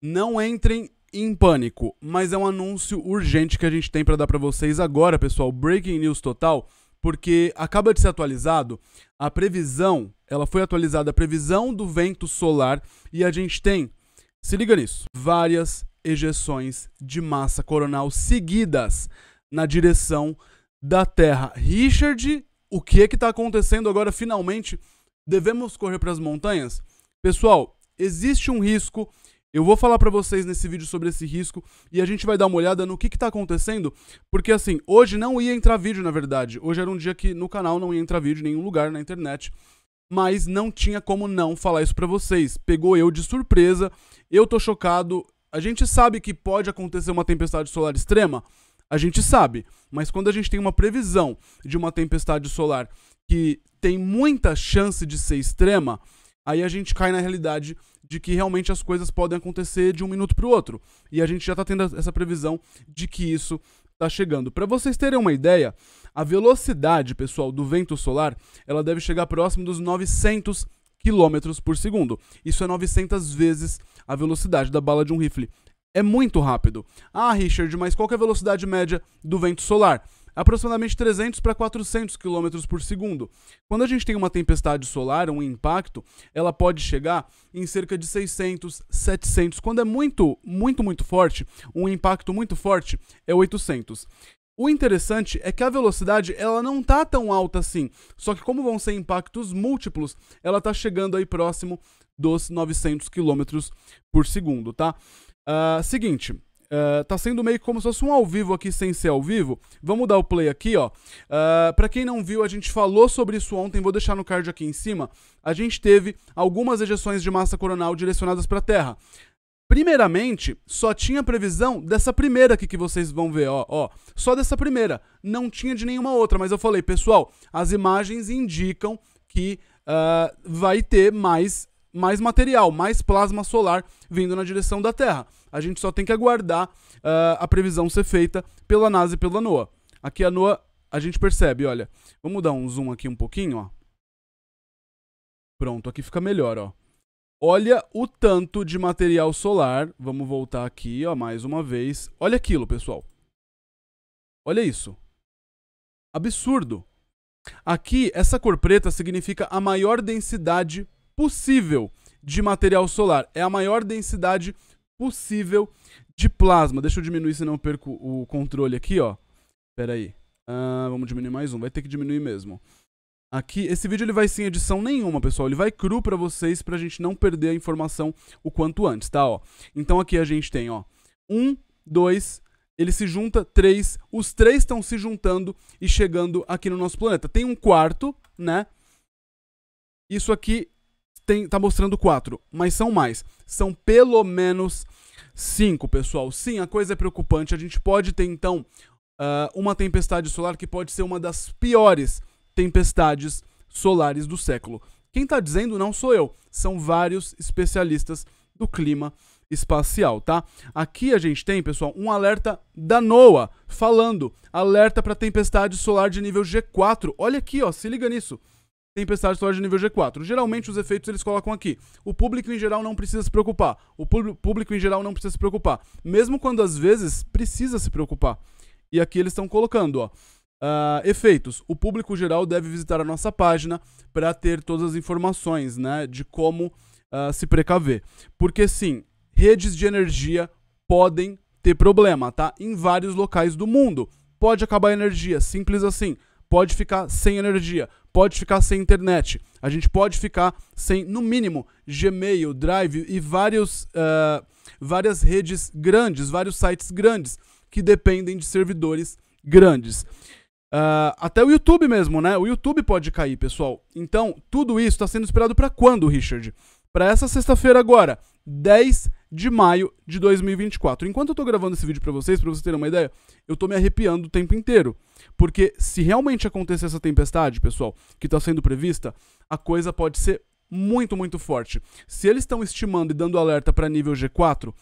Não entrem em pânico, mas é um anúncio urgente que a gente tem para dar para vocês agora, pessoal. Breaking news total, porque acaba de ser atualizado a previsão, ela foi atualizada a previsão do vento solar e a gente tem, se liga nisso, várias ejeções de massa coronal seguidas na direção da Terra. Richard, o que é que está acontecendo agora finalmente? Devemos correr para as montanhas? Pessoal, existe um risco eu vou falar para vocês nesse vídeo sobre esse risco e a gente vai dar uma olhada no que, que tá acontecendo, porque assim, hoje não ia entrar vídeo, na verdade. Hoje era um dia que no canal não ia entrar vídeo em nenhum lugar na internet, mas não tinha como não falar isso para vocês. Pegou eu de surpresa, eu tô chocado. A gente sabe que pode acontecer uma tempestade solar extrema? A gente sabe, mas quando a gente tem uma previsão de uma tempestade solar que tem muita chance de ser extrema, aí a gente cai na realidade de que realmente as coisas podem acontecer de um minuto para o outro. E a gente já está tendo essa previsão de que isso está chegando. Para vocês terem uma ideia, a velocidade, pessoal, do vento solar, ela deve chegar próximo dos 900 km por segundo. Isso é 900 vezes a velocidade da bala de um rifle. É muito rápido. Ah, Richard, mas qual é a velocidade média do vento solar? aproximadamente 300 para 400 km por segundo. Quando a gente tem uma tempestade solar, um impacto, ela pode chegar em cerca de 600, 700. Quando é muito, muito, muito forte, um impacto muito forte é 800. O interessante é que a velocidade ela não tá tão alta assim, só que como vão ser impactos múltiplos, ela tá chegando aí próximo dos 900 km por segundo, tá? Uh, seguinte, Uh, tá sendo meio como se fosse um ao vivo aqui sem ser ao vivo. Vamos dar o play aqui, ó. Uh, ah, para quem não viu, a gente falou sobre isso ontem, vou deixar no card aqui em cima. A gente teve algumas ejeções de massa coronal direcionadas para a Terra. Primeiramente, só tinha previsão dessa primeira aqui que vocês vão ver, ó, ó. Só dessa primeira, não tinha de nenhuma outra, mas eu falei, pessoal, as imagens indicam que uh, vai ter mais mais material, mais plasma solar vindo na direção da Terra. A gente só tem que aguardar uh, a previsão ser feita pela NASA e pela NOAA. Aqui a NOAA, a gente percebe, olha. Vamos dar um zoom aqui um pouquinho, ó. Pronto, aqui fica melhor, ó. Olha o tanto de material solar. Vamos voltar aqui, ó, mais uma vez. Olha aquilo, pessoal. Olha isso. Absurdo. Aqui, essa cor preta significa a maior densidade possível de material solar. É a maior densidade possível de plasma. Deixa eu diminuir, senão eu perco o controle aqui, ó. Pera aí. Uh, vamos diminuir mais um, vai ter que diminuir mesmo. Aqui, esse vídeo ele vai sem edição nenhuma, pessoal. Ele vai cru pra vocês, pra gente não perder a informação o quanto antes, tá, ó. Então aqui a gente tem, ó, um, dois, ele se junta, três. Os três estão se juntando e chegando aqui no nosso planeta. Tem um quarto, né? Isso aqui tem, tá mostrando quatro, mas são mais. São pelo menos cinco, pessoal. Sim, a coisa é preocupante. A gente pode ter, então, uh, uma tempestade solar que pode ser uma das piores tempestades solares do século. Quem está dizendo não sou eu, são vários especialistas do clima espacial, tá? Aqui a gente tem, pessoal, um alerta da NOAA falando alerta para tempestade solar de nível G4. Olha aqui, ó, se liga nisso tempestade solar de nível G4. Geralmente os efeitos eles colocam aqui. O público em geral não precisa se preocupar. O público em geral não precisa se preocupar. Mesmo quando às vezes precisa se preocupar. E aqui eles estão colocando, ó. Uh, efeitos. O público geral deve visitar a nossa página para ter todas as informações né, de como uh, se precaver. Porque sim, redes de energia podem ter problema, tá? Em vários locais do mundo. Pode acabar a energia, simples assim pode ficar sem energia, pode ficar sem internet, a gente pode ficar sem, no mínimo, Gmail, Drive e vários, uh, várias redes grandes, vários sites grandes que dependem de servidores grandes. Uh, até o YouTube mesmo, né? O YouTube pode cair, pessoal. Então, tudo isso está sendo esperado para quando, Richard? Para essa sexta-feira agora, 10 de maio de 2024. Enquanto eu tô gravando esse vídeo para vocês, para vocês terem uma ideia, eu tô me arrepiando o tempo inteiro. Porque se realmente acontecer essa tempestade, pessoal, que está sendo prevista, a coisa pode ser muito, muito forte. Se eles estão estimando e dando alerta para nível G4,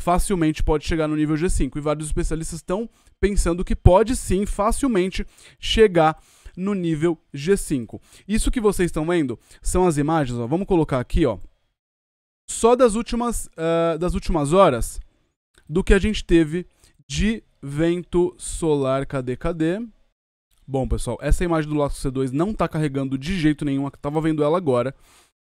facilmente pode chegar no nível G5. E vários especialistas estão pensando que pode sim, facilmente, chegar no nível G5. Isso que vocês estão vendo são as imagens, ó. Vamos colocar aqui, ó só das últimas, uh, das últimas horas do que a gente teve de vento solar. Cadê, cadê? Bom, pessoal, essa imagem do Lasso C2 não está carregando de jeito nenhum, estava vendo ela agora.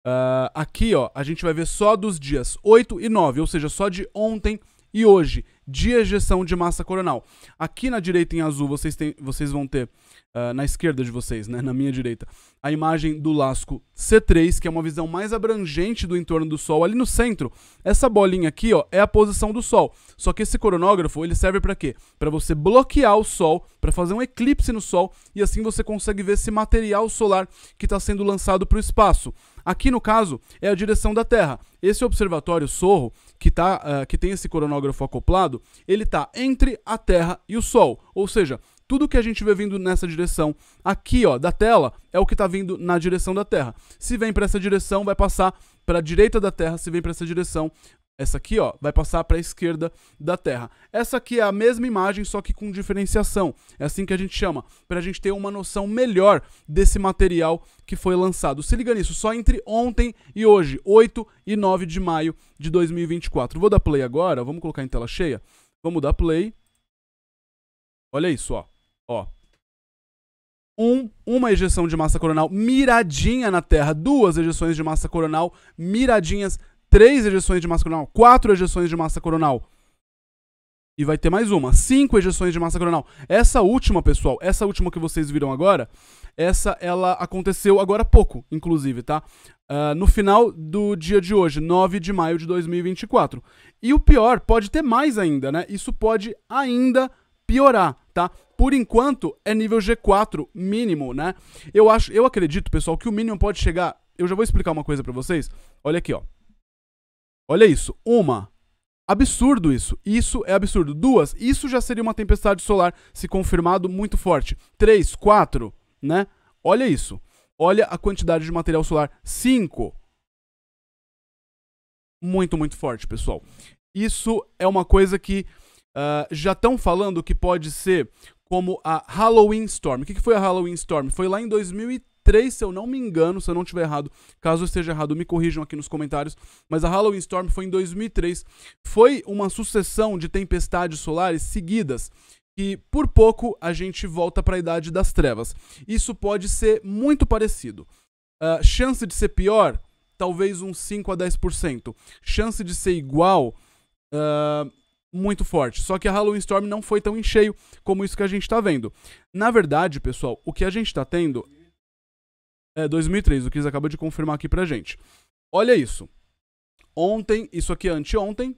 Uh, aqui, ó, a gente vai ver só dos dias 8 e 9, ou seja, só de ontem e hoje, de ejeção de massa coronal. Aqui na direita em azul vocês, tem, vocês vão ter Uh, na esquerda de vocês, né, na minha direita, a imagem do lasco C3, que é uma visão mais abrangente do entorno do Sol, ali no centro. Essa bolinha aqui, ó, é a posição do Sol. Só que esse coronógrafo, ele serve para quê? Para você bloquear o Sol, para fazer um eclipse no Sol, e assim você consegue ver esse material solar que está sendo lançado para o espaço. Aqui, no caso, é a direção da Terra. Esse observatório Sorro, que, tá, uh, que tem esse coronógrafo acoplado, ele está entre a Terra e o Sol. Ou seja, tudo que a gente vê vindo nessa direção aqui, ó, da tela, é o que está vindo na direção da Terra. Se vem para essa direção, vai passar para a direita da Terra. Se vem para essa direção, essa aqui, ó, vai passar para a esquerda da Terra. Essa aqui é a mesma imagem, só que com diferenciação. É assim que a gente chama, para a gente ter uma noção melhor desse material que foi lançado. Se liga nisso, só entre ontem e hoje, 8 e 9 de maio de 2024. Vou dar play agora, vamos colocar em tela cheia. Vamos dar play. Olha isso, ó. Ó. Um, uma ejeção de massa coronal miradinha na Terra, duas ejeções de massa coronal miradinhas, três ejeções de massa coronal, quatro ejeções de massa coronal. E vai ter mais uma, cinco ejeções de massa coronal. Essa última, pessoal, essa última que vocês viram agora, essa ela aconteceu agora há pouco, inclusive, tá? Uh, no final do dia de hoje, 9 de maio de 2024. E o pior, pode ter mais ainda, né? Isso pode ainda piorar, tá? por enquanto é nível G4 mínimo, né? Eu acho, eu acredito, pessoal, que o mínimo pode chegar. Eu já vou explicar uma coisa para vocês. Olha aqui, ó. Olha isso. Uma. Absurdo isso. Isso é absurdo. Duas. Isso já seria uma tempestade solar, se confirmado, muito forte. Três, quatro, né? Olha isso. Olha a quantidade de material solar. Cinco. Muito, muito forte, pessoal. Isso é uma coisa que Uh, já estão falando que pode ser como a Halloween Storm. O que, que foi a Halloween Storm? Foi lá em 2003, se eu não me engano, se eu não estiver errado. Caso eu esteja errado, me corrijam aqui nos comentários. Mas a Halloween Storm foi em 2003. Foi uma sucessão de tempestades solares seguidas que por pouco a gente volta para a idade das trevas. Isso pode ser muito parecido. Uh, chance de ser pior, talvez uns 5 a 10%. Chance de ser igual, uh, muito forte. Só que a Halloween Storm não foi tão em cheio como isso que a gente está vendo. Na verdade, pessoal, o que a gente está tendo é 2003, o que eles acabou de confirmar aqui pra gente. Olha isso. Ontem, isso aqui é anteontem,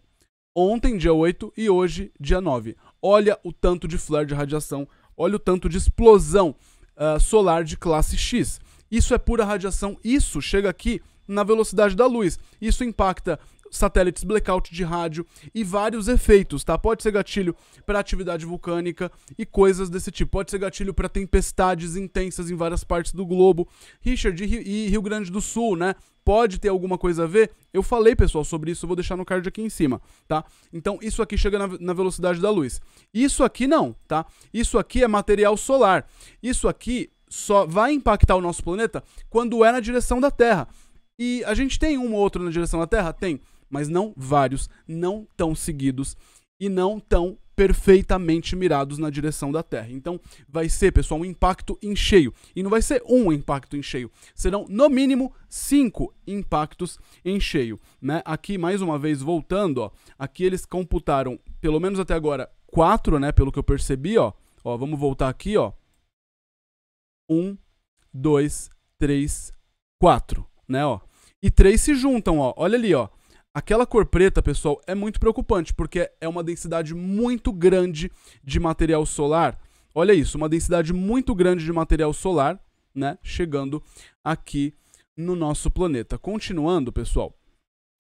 ontem dia 8 e hoje dia 9. Olha o tanto de flare de radiação, olha o tanto de explosão uh, solar de classe X. Isso é pura radiação, isso chega aqui na velocidade da luz. Isso impacta satélites blackout de rádio e vários efeitos, tá? Pode ser gatilho para atividade vulcânica e coisas desse tipo. Pode ser gatilho para tempestades intensas em várias partes do globo. Richard e Rio Grande do Sul, né? Pode ter alguma coisa a ver? Eu falei, pessoal, sobre isso, vou deixar no card aqui em cima, tá? Então, isso aqui chega na, na velocidade da luz. Isso aqui não, tá? Isso aqui é material solar. Isso aqui só vai impactar o nosso planeta quando é na direção da Terra. E a gente tem um ou outro na direção da Terra? Tem mas não vários, não tão seguidos e não tão perfeitamente mirados na direção da Terra. Então, vai ser, pessoal, um impacto em cheio. E não vai ser um impacto em cheio, serão no mínimo cinco impactos em cheio, né? Aqui mais uma vez voltando, ó, aqui eles computaram, pelo menos até agora, quatro, né, pelo que eu percebi, ó. Ó, vamos voltar aqui, ó. Um, dois, três, quatro, né, ó. E três se juntam, ó. Olha ali, ó. Aquela cor preta, pessoal, é muito preocupante, porque é uma densidade muito grande de material solar. Olha isso, uma densidade muito grande de material solar, né, chegando aqui no nosso planeta. Continuando, pessoal,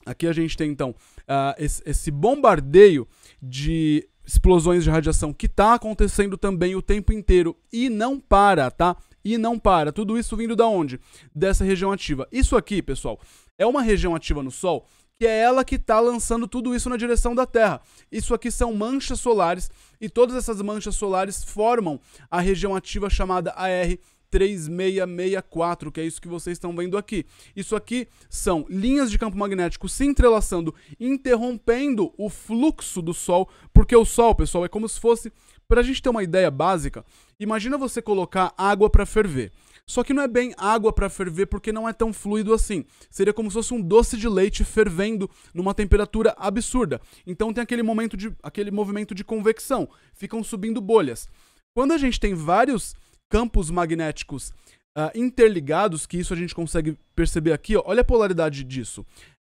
aqui a gente tem então uh, esse, esse bombardeio de explosões de radiação que está acontecendo também o tempo inteiro e não para, tá? E não para. Tudo isso vindo da onde? Dessa região ativa. Isso aqui, pessoal, é uma região ativa no Sol que é ela que está lançando tudo isso na direção da Terra. Isso aqui são manchas solares, e todas essas manchas solares formam a região ativa chamada AR 3664, que é isso que vocês estão vendo aqui. Isso aqui são linhas de campo magnético se entrelaçando, interrompendo o fluxo do Sol, porque o Sol, pessoal, é como se fosse, para a gente ter uma ideia básica, imagina você colocar água para ferver. Só que não é bem água para ferver porque não é tão fluido assim. Seria como se fosse um doce de leite fervendo numa temperatura absurda. Então tem aquele momento de aquele movimento de convecção, ficam subindo bolhas. Quando a gente tem vários campos magnéticos uh, interligados, que isso a gente consegue perceber aqui, ó, olha a polaridade disso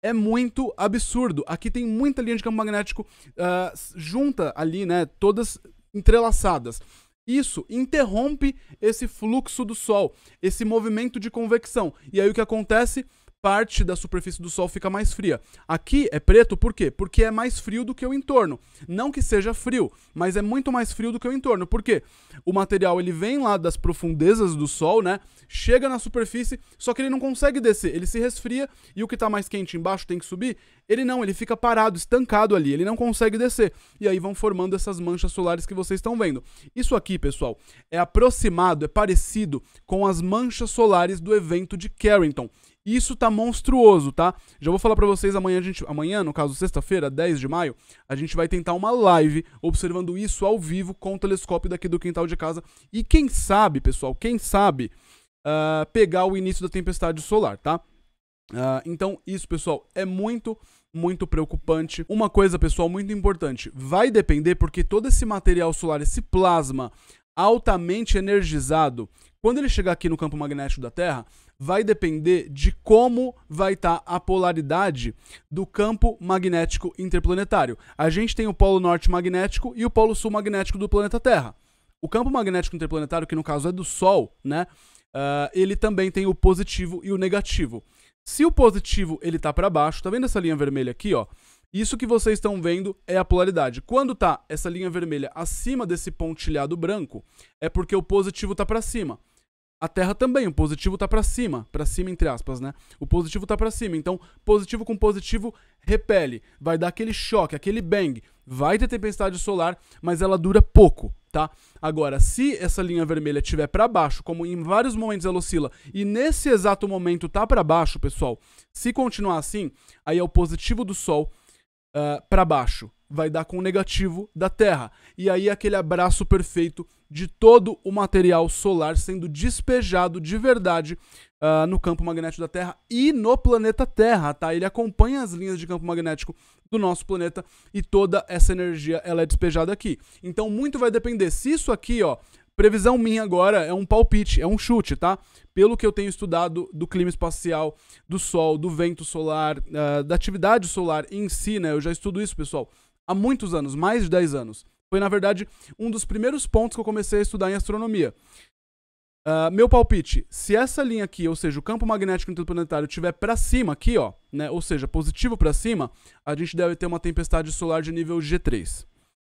é muito absurdo. Aqui tem muita linha de campo magnético uh, junta ali, né? Todas entrelaçadas. Isso interrompe esse fluxo do Sol, esse movimento de convecção. E aí o que acontece? parte da superfície do Sol fica mais fria. Aqui é preto por quê? Porque é mais frio do que o entorno. Não que seja frio, mas é muito mais frio do que o entorno. Por quê? O material ele vem lá das profundezas do Sol, né? Chega na superfície, só que ele não consegue descer. Ele se resfria e o que está mais quente embaixo tem que subir. Ele não, ele fica parado, estancado ali. Ele não consegue descer. E aí vão formando essas manchas solares que vocês estão vendo. Isso aqui, pessoal, é aproximado, é parecido com as manchas solares do evento de Carrington. Isso tá monstruoso, tá? Já vou falar para vocês amanhã, gente, amanhã, no caso, sexta-feira, 10 de maio, a gente vai tentar uma live observando isso ao vivo com o telescópio daqui do quintal de casa. E quem sabe, pessoal, quem sabe uh, pegar o início da tempestade solar, tá? Uh, então, isso, pessoal, é muito muito preocupante. Uma coisa, pessoal, muito importante. Vai depender porque todo esse material solar, esse plasma altamente energizado, quando ele chegar aqui no campo magnético da Terra, vai depender de como vai estar tá a polaridade do campo magnético interplanetário. A gente tem o polo norte magnético e o polo sul magnético do planeta Terra. O campo magnético interplanetário, que no caso é do Sol, né? Uh, ele também tem o positivo e o negativo. Se o positivo ele tá para baixo, tá vendo essa linha vermelha aqui, ó? Isso que vocês estão vendo é a polaridade. Quando tá essa linha vermelha acima desse pontilhado branco, é porque o positivo tá para cima. A Terra também, o positivo tá para cima, para cima entre aspas, né? O positivo tá para cima, então positivo com positivo repele, vai dar aquele choque, aquele bang. Vai ter tempestade solar, mas ela dura pouco, tá? Agora, se essa linha vermelha estiver para baixo, como em vários momentos ela oscila, e nesse exato momento tá para baixo, pessoal, se continuar assim, aí é o positivo do Sol uh, ah, para baixo. Vai dar com o negativo da Terra. E aí aquele abraço perfeito de todo o material solar sendo despejado de verdade uh, no campo magnético da Terra e no planeta Terra, tá? Ele acompanha as linhas de campo magnético do nosso planeta e toda essa energia ela é despejada aqui. Então muito vai depender se isso aqui, ó, Previsão minha agora é um palpite, é um chute, tá? Pelo que eu tenho estudado do clima espacial, do Sol, do vento solar, uh, da atividade solar em si, né? Eu já estudo isso, pessoal, há muitos anos, mais de 10 anos. Foi, na verdade, um dos primeiros pontos que eu comecei a estudar em astronomia. Uh, meu palpite, se essa linha aqui, ou seja, o campo magnético interplanetário, tiver para cima aqui, ó, né, ou seja, positivo para cima, a gente deve ter uma tempestade solar de nível G3.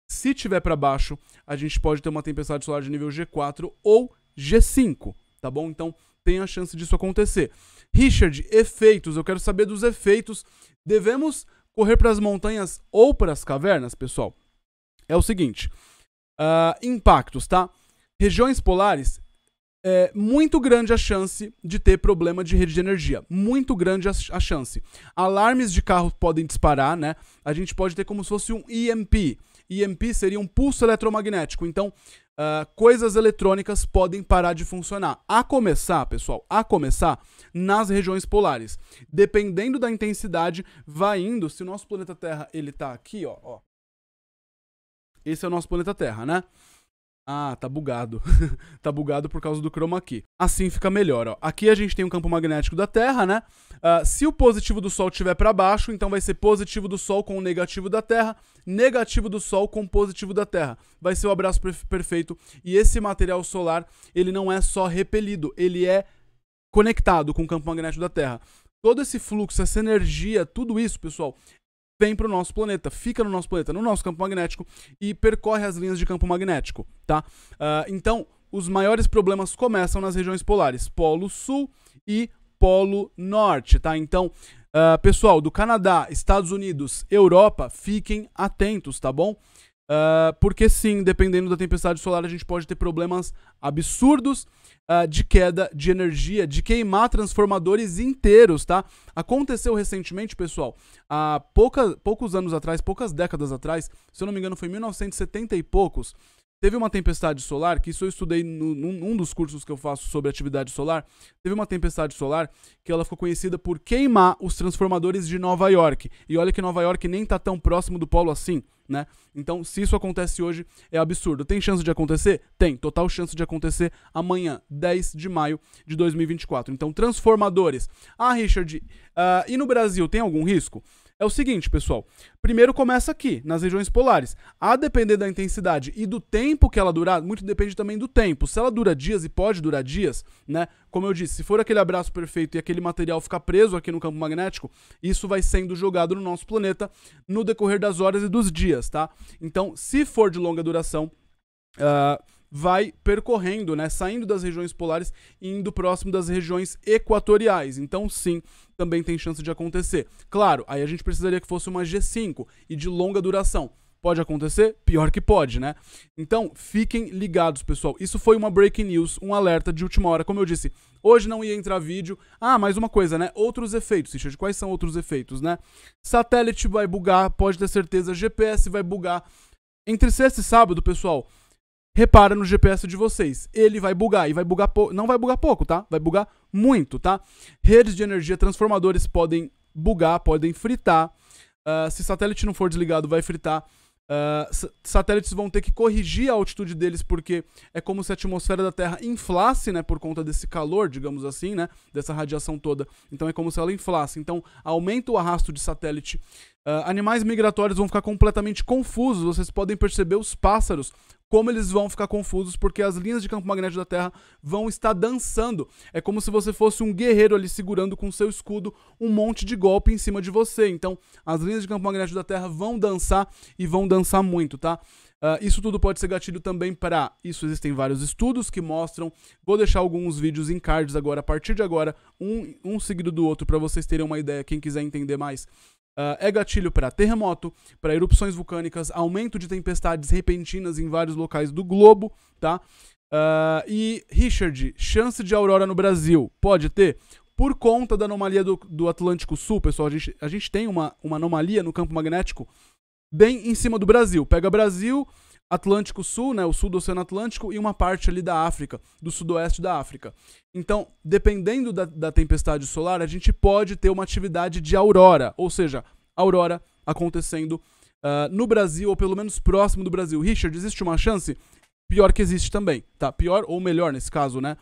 Se tiver para baixo, a gente pode ter uma tempestade solar de nível G4 ou G5, tá bom? Então tem a chance disso acontecer. Richard, efeitos. Eu quero saber dos efeitos. Devemos correr para as montanhas ou para as cavernas, pessoal? É o seguinte: uh, impactos, tá? Regiões polares é muito grande a chance de ter problema de rede de energia. Muito grande a, chance. Alarmes de carro podem disparar, né? A gente pode ter como se fosse um EMP. EMP seria um pulso eletromagnético. Então, uh, coisas eletrônicas podem parar de funcionar. A começar, pessoal, a começar nas regiões polares. Dependendo da intensidade, vai indo. Se o nosso planeta Terra ele tá aqui, ó, ó. Esse é o nosso planeta Terra, né? Ah, tá bugado. tá bugado por causa do chroma aqui. Assim fica melhor, ó. Aqui a gente tem um campo magnético da Terra, né? Uh, se o positivo do Sol estiver para baixo, então vai ser positivo do Sol com o negativo da Terra, negativo do Sol com o positivo da Terra. Vai ser o abraço perfeito. E esse material solar, ele não é só repelido, ele é conectado com o campo magnético da Terra. Todo esse fluxo, essa energia, tudo isso, pessoal, vem para o nosso planeta, fica no nosso planeta, no nosso campo magnético e percorre as linhas de campo magnético, tá? Uh, então, os maiores problemas começam nas regiões polares, Polo Sul e Polo Norte, tá? Então, uh, pessoal do Canadá, Estados Unidos, Europa, fiquem atentos, tá bom? Uh, porque sim, dependendo da tempestade solar, a gente pode ter problemas absurdos uh, de queda de energia, de queimar transformadores inteiros, tá? Aconteceu recentemente, pessoal, há pouca, poucos anos atrás, poucas décadas atrás, se eu não me engano foi 1970 e poucos, Teve uma tempestade solar, que isso eu estudei no, num, num dos cursos que eu faço sobre atividade solar. Teve uma tempestade solar que ela ficou conhecida por queimar os transformadores de Nova York. E olha que Nova York nem tá tão próximo do polo assim, né? Então, se isso acontece hoje, é absurdo. Tem chance de acontecer? Tem. Total chance de acontecer amanhã, 10 de maio de 2024. Então, transformadores. Ah, Richard, uh, e no Brasil tem algum risco? é o seguinte, pessoal. Primeiro começa aqui, nas regiões polares. A depender da intensidade e do tempo que ela durar, muito depende também do tempo. Se ela dura dias e pode durar dias, né? Como eu disse, se for aquele abraço perfeito e aquele material ficar preso aqui no campo magnético, isso vai sendo jogado no nosso planeta no decorrer das horas e dos dias, tá? Então, se for de longa duração, Uh, vai percorrendo, né, saindo das regiões polares e indo próximo das regiões equatoriais. Então, sim, também tem chance de acontecer. Claro, aí a gente precisaria que fosse uma G5 e de longa duração. Pode acontecer? Pior que pode, né? Então, fiquem ligados, pessoal. Isso foi uma breaking news, um alerta de última hora. Como eu disse, hoje não ia entrar vídeo. Ah, mais uma coisa, né? Outros efeitos, Richard. Quais são outros efeitos, né? Satélite vai bugar, pode ter certeza. GPS vai bugar. Entre sexta e sábado, pessoal, repara no GPS de vocês. Ele vai bugar e vai bugar pouco. Não vai bugar pouco, tá? Vai bugar muito, tá? Redes de energia transformadores podem bugar, podem fritar. Uh, se satélite não for desligado, vai fritar. Uh, satélites vão ter que corrigir a altitude deles porque é como se a atmosfera da Terra inflasse, né, por conta desse calor, digamos assim, né, dessa radiação toda. Então é como se ela inflasse. Então aumenta o arrasto de satélite. Uh, animais migratórios vão ficar completamente confusos. Vocês podem perceber os pássaros como eles vão ficar confusos, porque as linhas de campo magnético da Terra vão estar dançando. É como se você fosse um guerreiro ali segurando com seu escudo um monte de golpe em cima de você. Então, as linhas de campo magnético da Terra vão dançar e vão dançar muito, tá? Uh, isso tudo pode ser gatilho também para. Isso existem vários estudos que mostram. Vou deixar alguns vídeos em cards agora, a partir de agora, um, um seguido do outro, para vocês terem uma ideia, quem quiser entender mais Uh, é gatilho para terremoto, para erupções vulcânicas, aumento de tempestades repentinas em vários locais do globo, tá? Uh, e Richard, chance de aurora no Brasil, pode ter? Por conta da anomalia do, do Atlântico Sul, pessoal, a gente, a gente tem uma, uma anomalia no campo magnético bem em cima do Brasil. Pega Brasil, Atlântico Sul, né, o sul do Oceano Atlântico, e uma parte ali da África, do sudoeste da África. Então, dependendo da, da tempestade solar, a gente pode ter uma atividade de aurora, ou seja, aurora acontecendo uh, no Brasil, ou pelo menos próximo do Brasil. Richard, existe uma chance? Pior que existe também, tá? Pior ou melhor nesse caso, né?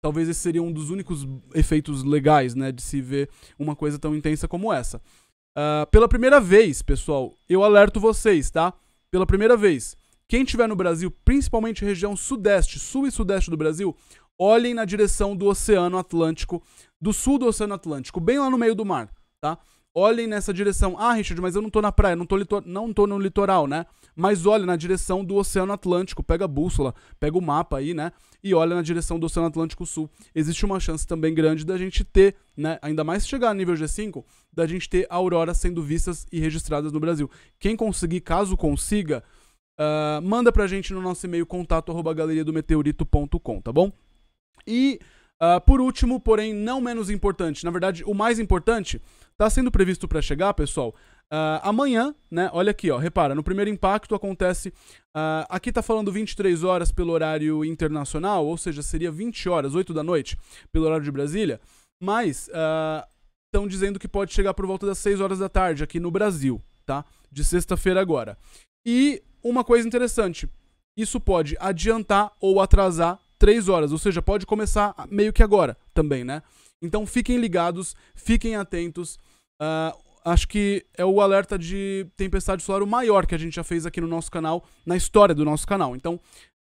Talvez esse seria um dos únicos efeitos legais, né, de se ver uma coisa tão intensa como essa. Uh, pela primeira vez, pessoal, eu alerto vocês, tá? Pela primeira vez, quem estiver no Brasil, principalmente região sudeste, sul e sudeste do Brasil, olhem na direção do Oceano Atlântico, do sul do Oceano Atlântico, bem lá no meio do mar, tá? Olhem nessa direção. Ah, Richard, mas eu não tô na praia, não tô, litor... não tô no litoral, né? Mas olha na direção do Oceano Atlântico, pega a bússola, pega o mapa aí, né? E olha na direção do Oceano Atlântico Sul. Existe uma chance também grande da gente ter, né? Ainda mais se chegar a nível G5, da gente ter auroras sendo vistas e registradas no Brasil. Quem conseguir, caso consiga, Uh, manda pra gente no nosso e-mail contato arroba tá bom? E, uh, por último, porém não menos importante, na verdade, o mais importante, tá sendo previsto para chegar, pessoal, Uh, amanhã, né? Olha aqui, ó. Repara, no primeiro impacto acontece. Uh, aqui tá falando 23 horas pelo horário internacional, ou seja, seria 20 horas, 8 da noite, pelo horário de Brasília. Mas estão uh, dizendo que pode chegar por volta das 6 horas da tarde aqui no Brasil, tá? De sexta-feira agora. E uma coisa interessante: isso pode adiantar ou atrasar três horas, ou seja, pode começar meio que agora também, né? Então fiquem ligados, fiquem atentos. Uh, acho que é o alerta de tempestade solar o maior que a gente já fez aqui no nosso canal, na história do nosso canal. Então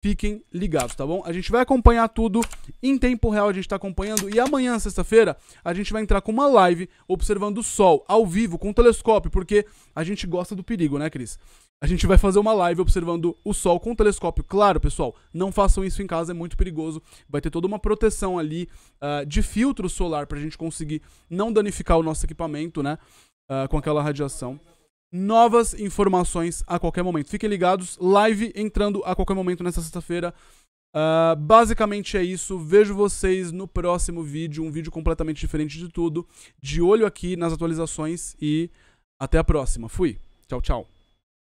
fiquem ligados, tá bom? A gente vai acompanhar tudo em tempo real, a gente tá acompanhando. E amanhã, sexta-feira, a gente vai entrar com uma live observando o sol ao vivo com o telescópio, porque a gente gosta do perigo, né, Cris? A gente vai fazer uma live observando o Sol com o telescópio. Claro, pessoal, não façam isso em casa, é muito perigoso. Vai ter toda uma proteção ali uh, de filtro solar para a gente conseguir não danificar o nosso equipamento, né? Uh, com aquela radiação. Novas informações a qualquer momento. Fiquem ligados, live entrando a qualquer momento nessa sexta-feira. Uh, basicamente é isso. Vejo vocês no próximo vídeo, um vídeo completamente diferente de tudo. De olho aqui nas atualizações e até a próxima. Fui. Tchau, tchau.